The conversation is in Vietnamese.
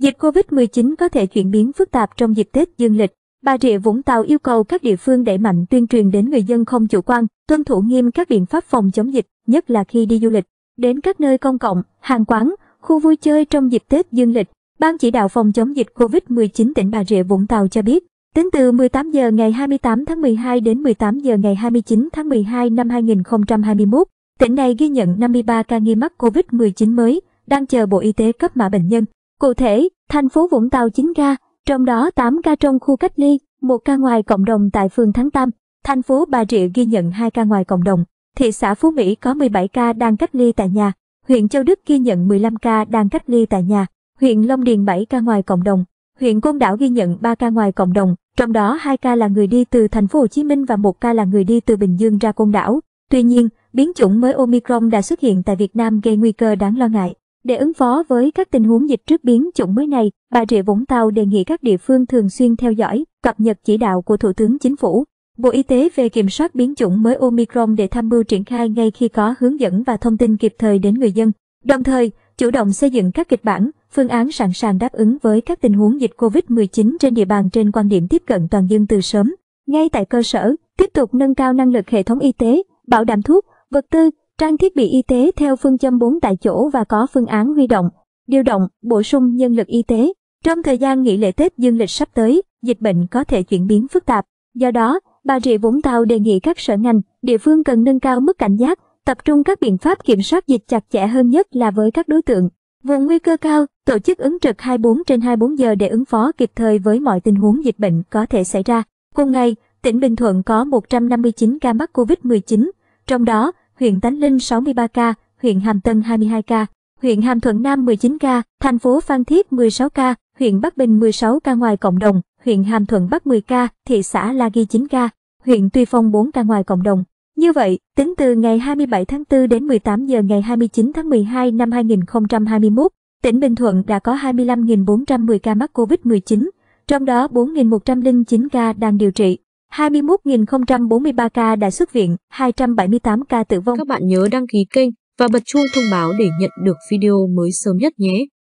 Dịch Covid-19 có thể chuyển biến phức tạp trong dịp Tết dương lịch. Bà Rịa Vũng Tàu yêu cầu các địa phương đẩy mạnh tuyên truyền đến người dân không chủ quan, tuân thủ nghiêm các biện pháp phòng chống dịch, nhất là khi đi du lịch, đến các nơi công cộng, hàng quán, khu vui chơi trong dịp Tết dương lịch. Ban chỉ đạo phòng chống dịch Covid-19 tỉnh Bà Rịa Vũng Tàu cho biết, tính từ 18 giờ ngày 28 tháng 12 đến 18 giờ ngày 29 tháng 12 năm 2021, tỉnh này ghi nhận 53 ca nghi mắc Covid-19 mới, đang chờ Bộ Y tế cấp mã bệnh nhân. Cụ thể, thành phố Vũng Tàu 9 ca, trong đó 8 ca trong khu cách ly, 1 ca ngoài cộng đồng tại phường Thắng Tam. Thành phố Bà Rịa ghi nhận 2 ca ngoài cộng đồng. Thị xã Phú Mỹ có 17 ca đang cách ly tại nhà. Huyện Châu Đức ghi nhận 15 ca đang cách ly tại nhà. Huyện Long Điền 7 ca ngoài cộng đồng. Huyện Côn Đảo ghi nhận 3 ca ngoài cộng đồng, trong đó 2 ca là người đi từ thành phố Hồ Chí Minh và 1 ca là người đi từ Bình Dương ra Côn Đảo. Tuy nhiên, biến chủng mới Omicron đã xuất hiện tại Việt Nam gây nguy cơ đáng lo ngại. Để ứng phó với các tình huống dịch trước biến chủng mới này, Bà Rịa Vũng Tàu đề nghị các địa phương thường xuyên theo dõi, cập nhật chỉ đạo của Thủ tướng Chính phủ, Bộ Y tế về kiểm soát biến chủng mới Omicron để tham mưu triển khai ngay khi có hướng dẫn và thông tin kịp thời đến người dân. Đồng thời, chủ động xây dựng các kịch bản, phương án sẵn sàng đáp ứng với các tình huống dịch COVID-19 trên địa bàn trên quan điểm tiếp cận toàn dân từ sớm. Ngay tại cơ sở, tiếp tục nâng cao năng lực hệ thống y tế, bảo đảm thuốc, vật tư, trang thiết bị y tế theo phương châm 4 tại chỗ và có phương án huy động, điều động, bổ sung nhân lực y tế. Trong thời gian nghỉ lễ Tết dương lịch sắp tới, dịch bệnh có thể chuyển biến phức tạp. Do đó, Bà Rịa Vũng Tàu đề nghị các sở ngành, địa phương cần nâng cao mức cảnh giác, tập trung các biện pháp kiểm soát dịch chặt chẽ hơn nhất là với các đối tượng. Vùng nguy cơ cao, tổ chức ứng trực 24 trên 24 giờ để ứng phó kịp thời với mọi tình huống dịch bệnh có thể xảy ra. Cùng ngày, tỉnh Bình Thuận có 159 ca mắc COVID-19, trong đó huyện Tánh Linh 63 ca, huyện Hàm Tân 22 ca, huyện Hàm Thuận Nam 19 ca, thành phố Phan Thiết 16 ca, huyện Bắc Bình 16 ca ngoài cộng đồng, huyện Hàm Thuận Bắc 10 ca, thị xã La Ghi 9 ca, huyện Tuy Phong 4 ca ngoài cộng đồng. Như vậy, tính từ ngày 27 tháng 4 đến 18 giờ ngày 29 tháng 12 năm 2021, tỉnh Bình Thuận đã có 25.410 ca mắc COVID-19, trong đó 4.109 ca đang điều trị. 21.043 ca đã xuất viện, 278 ca tử vong. Các bạn nhớ đăng ký kênh và bật chuông thông báo để nhận được video mới sớm nhất nhé.